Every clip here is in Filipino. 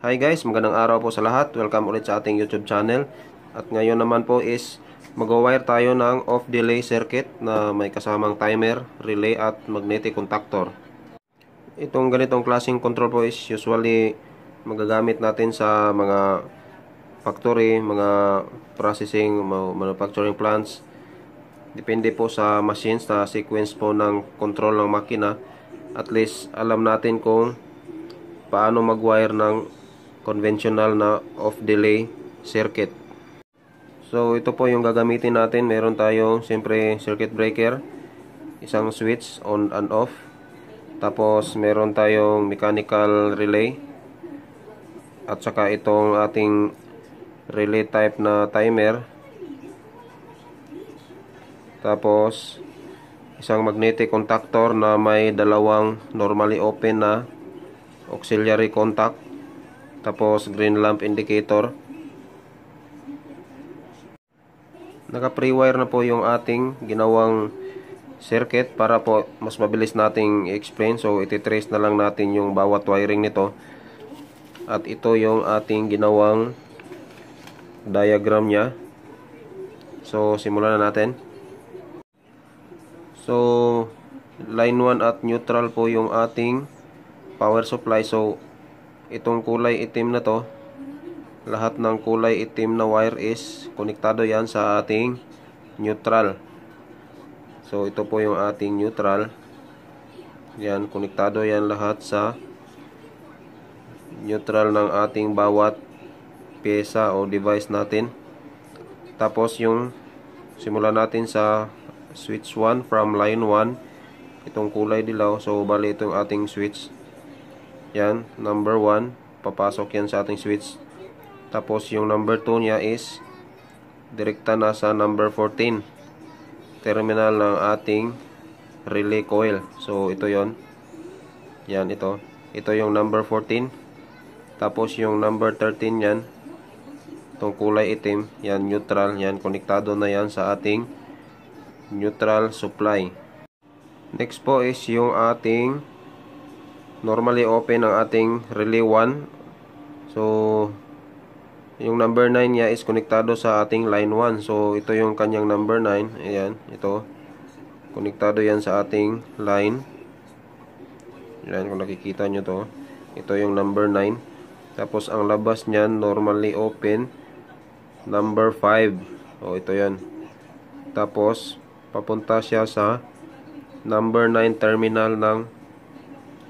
Hi guys, magandang araw po sa lahat. Welcome ulit sa ating YouTube channel. At ngayon naman po is mag-wire tayo ng off delay circuit na may kasamang timer, relay at magnetic contactor. Itong ganitong klaseng control po is usually magagamit natin sa mga factory, mga processing, manufacturing plants. Depende po sa machines na sequence po ng control ng makina. At least alam natin kung paano mag-wire ng conventional na off delay circuit. So ito po yung gagamitin natin. Meron tayong siyempre circuit breaker, isang switch on and off. Tapos meron tayong mechanical relay at saka itong ating relay type na timer. Tapos isang magnetic contactor na may dalawang normally open na auxiliary contact tapos green lamp indicator. Naka-pre-wire na po yung ating ginawang circuit para po mas mabilis nating explain. So iti-trace na lang natin yung bawat wiring nito. At ito yung ating ginawang diagram niya. So simulan na natin. So line 1 at neutral po yung ating power supply. So itong kulay itim na to lahat ng kulay itim na wire is konektado yan sa ating neutral so ito po yung ating neutral yan konektado yan lahat sa neutral ng ating bawat pyesa o device natin tapos yung simulan natin sa switch 1 from line 1 itong kulay dilaw so bali itong ating switch yan, number 1. Papasok yan sa ating switch. Tapos yung number 2 niya is direkta na sa number 14. Terminal ng ating relay coil. So ito yon. Yan ito. Ito yung number 14. Tapos yung number 13 yan. Itong kulay itim. Yan neutral. Yan konektado na yan sa ating neutral supply. Next po is yung ating normally open ang ating relay 1 so yung number 9 niya is konektado sa ating line 1 so ito yung kanyang number 9 ayan ito konektado yan sa ating line ayan kung nakikita nyo to ito yung number 9 tapos ang labas niyan normally open number 5 oh ito yan tapos papunta siya sa number 9 terminal ng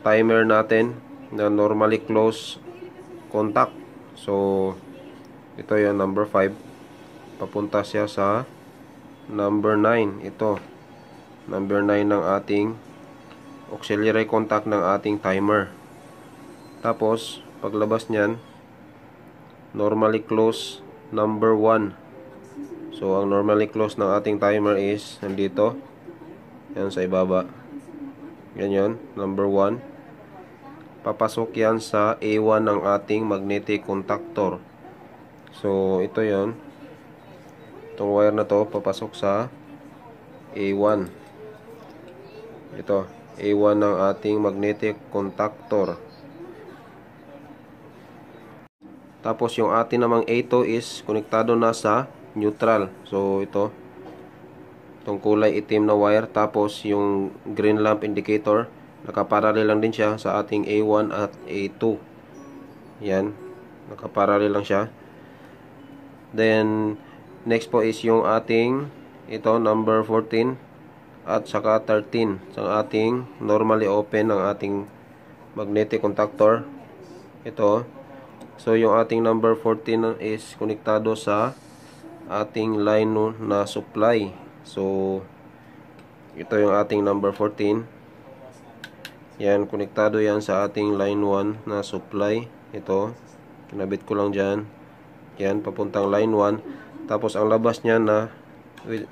timer natin na normally close contact. So, ito yung number 5. Papunta siya sa number 9. Ito, number 9 ng ating auxiliary contact ng ating timer. Tapos, paglabas niyan, normally close number 1. So, ang normally close ng ating timer is nandito. Yan sa ibaba. Ganyan, number 1. Papasok yan sa A1 ng ating magnetic contactor. So, ito yon Itong wire na to, papasok sa A1. Ito, A1 ng ating magnetic contactor. Tapos, yung ating namang A2 is konektado na sa neutral. So, ito, itong kulay itim na wire tapos yung green lamp indicator nakaparallel lang din siya sa ating A1 at A2 yan nakaparallel lang siya then next po is yung ating ito number 14 at saka 13 sa ating normally open ng ating magnetic contactor ito so yung ating number 14 is konektado sa ating line na supply So, ito yung ating number 14. Yan, konektado yan sa ating line 1 na supply. Ito, kinabit ko lang dyan. Yan, papuntang line 1. Tapos, ang labas niya na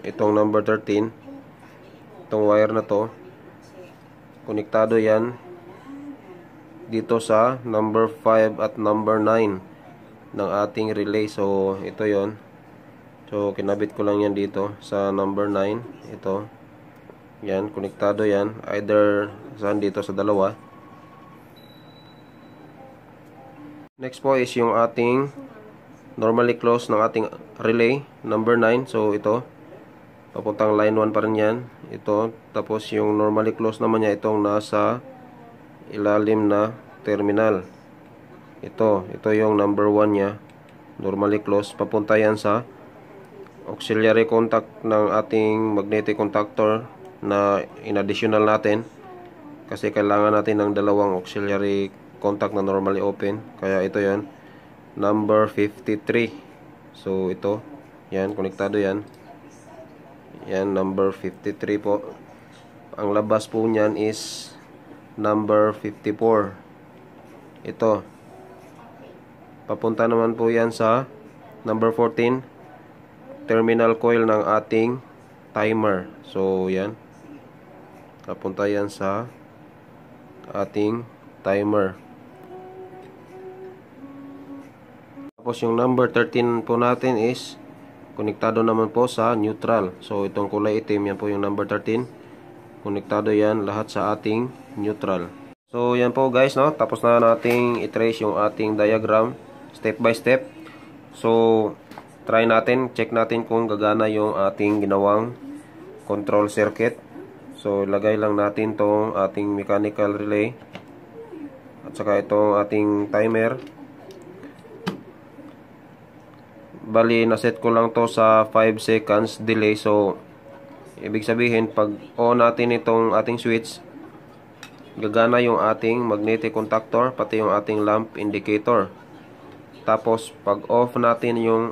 itong number 13. Itong wire na to. Konektado yan dito sa number 5 at number 9 ng ating relay. So, ito yon So, kinabit ko lang yan dito sa number 9. Ito. Yan, konektado yan. Either saan dito sa dalawa. Next po is yung ating normally close ng ating relay, number 9. So, ito. Papuntang line 1 pa rin yan. Ito. Tapos, yung normally close naman niya, itong nasa ilalim na terminal. Ito. Ito yung number 1 niya. Normally close. Papunta yan sa auxiliary contact ng ating magnetic contactor na in additional natin kasi kailangan natin ng dalawang auxiliary contact na normally open kaya ito yan number 53 so ito yan konektado yan yan number 53 po ang labas po niyan is number 54 ito papunta naman po yan sa number 14 terminal coil ng ating timer. So, yan. Napunta yan sa ating timer. Tapos yung number 13 po natin is konektado naman po sa neutral. So, itong kulay itim, yan po yung number 13. Konektado yan lahat sa ating neutral. So, yan po guys, no? Tapos na nating i-trace yung ating diagram step by step. So, try natin, check natin kung gagana yung ating ginawang control circuit. So, ilagay lang natin tong ating mechanical relay at saka itong ating timer. Bali, naset ko lang to sa 5 seconds delay. So, ibig sabihin, pag on natin itong ating switch, gagana yung ating magnetic contactor, pati yung ating lamp indicator. Tapos, pag off natin yung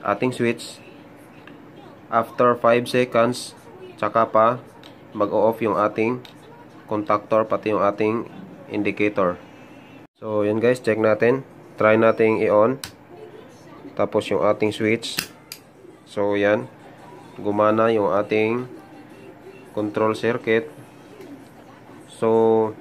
ating switch after 5 seconds tsaka pa mag-off yung ating contactor pati yung ating indicator so yun guys check natin try natin i-on tapos yung ating switch so yan gumana yung ating control circuit so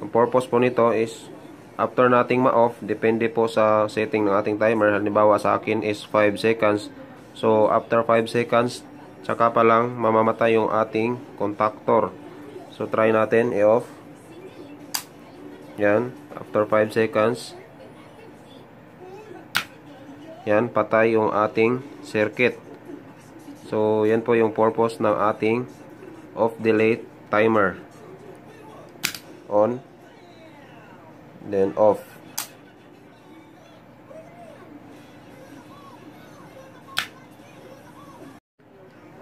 ang purpose po nito is after nating ma-off, depende po sa setting ng ating timer. Halimbawa sa akin is 5 seconds. So, after 5 seconds, tsaka pa lang mamamatay yung ating contactor. So, try natin i-off. Yan. After 5 seconds. Yan. Patay yung ating circuit. So, yan po yung purpose ng ating off delay timer. On then off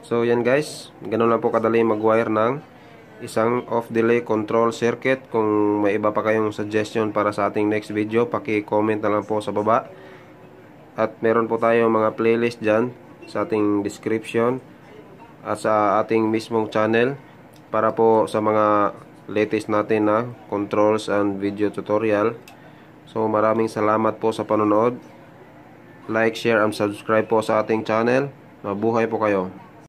So yan guys, ganun lang po kadali mag-wire ng isang off delay control circuit. Kung may iba pa kayong suggestion para sa ating next video, paki-comment na lang po sa baba. At meron po tayong mga playlist dyan sa ating description at sa ating mismong channel para po sa mga latest natin na controls and video tutorial. So maraming salamat po sa panonood. Like, share, and subscribe po sa ating channel. Mabuhay po kayo.